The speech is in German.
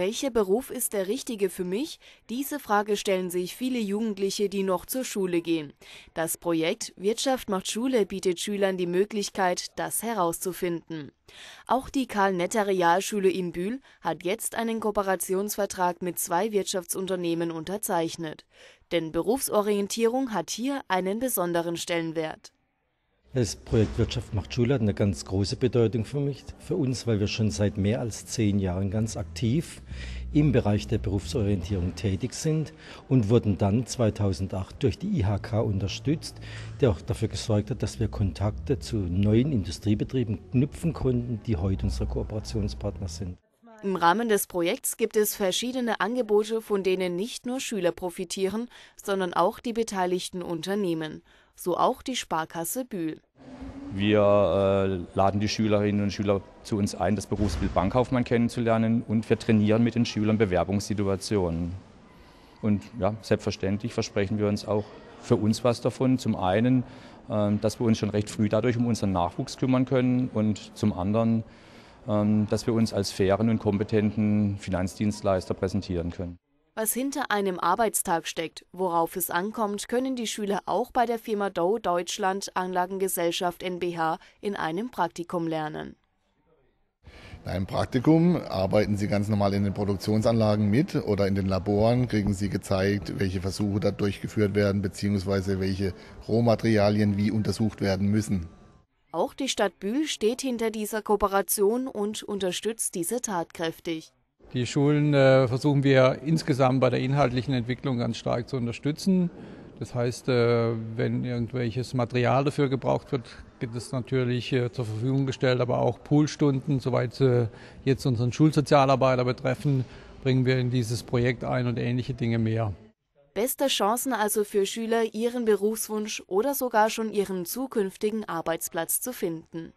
Welcher Beruf ist der richtige für mich? Diese Frage stellen sich viele Jugendliche, die noch zur Schule gehen. Das Projekt Wirtschaft macht Schule bietet Schülern die Möglichkeit, das herauszufinden. Auch die Karl-Netter Realschule in Bühl hat jetzt einen Kooperationsvertrag mit zwei Wirtschaftsunternehmen unterzeichnet. Denn Berufsorientierung hat hier einen besonderen Stellenwert. Das Projekt Wirtschaft macht Schule hat eine ganz große Bedeutung für mich, für uns, weil wir schon seit mehr als zehn Jahren ganz aktiv im Bereich der Berufsorientierung tätig sind und wurden dann 2008 durch die IHK unterstützt, der auch dafür gesorgt hat, dass wir Kontakte zu neuen Industriebetrieben knüpfen konnten, die heute unsere Kooperationspartner sind. Im Rahmen des Projekts gibt es verschiedene Angebote, von denen nicht nur Schüler profitieren, sondern auch die beteiligten Unternehmen so auch die Sparkasse Bühl. Wir äh, laden die Schülerinnen und Schüler zu uns ein, das Berufsbild Bankkaufmann kennenzulernen und wir trainieren mit den Schülern Bewerbungssituationen. Und ja, selbstverständlich versprechen wir uns auch für uns was davon. Zum einen, äh, dass wir uns schon recht früh dadurch um unseren Nachwuchs kümmern können und zum anderen, äh, dass wir uns als fairen und kompetenten Finanzdienstleister präsentieren können. Was hinter einem Arbeitstag steckt, worauf es ankommt, können die Schüler auch bei der Firma Dow Deutschland Anlagengesellschaft NBH in einem Praktikum lernen. Beim Praktikum arbeiten Sie ganz normal in den Produktionsanlagen mit oder in den Laboren, kriegen Sie gezeigt, welche Versuche da durchgeführt werden, beziehungsweise welche Rohmaterialien wie untersucht werden müssen. Auch die Stadt Bühl steht hinter dieser Kooperation und unterstützt diese tatkräftig. Die Schulen äh, versuchen wir insgesamt bei der inhaltlichen Entwicklung ganz stark zu unterstützen. Das heißt, äh, wenn irgendwelches Material dafür gebraucht wird, gibt es natürlich äh, zur Verfügung gestellt, aber auch Poolstunden, soweit sie jetzt unseren Schulsozialarbeiter betreffen, bringen wir in dieses Projekt ein und ähnliche Dinge mehr. Beste Chancen also für Schüler, ihren Berufswunsch oder sogar schon ihren zukünftigen Arbeitsplatz zu finden.